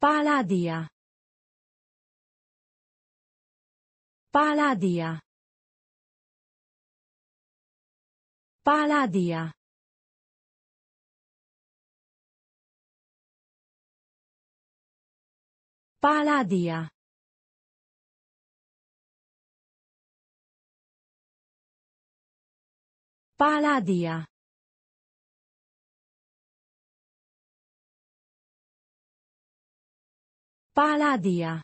Paladia. Paladia. Paladia. Paladia. Paladia. Palladia.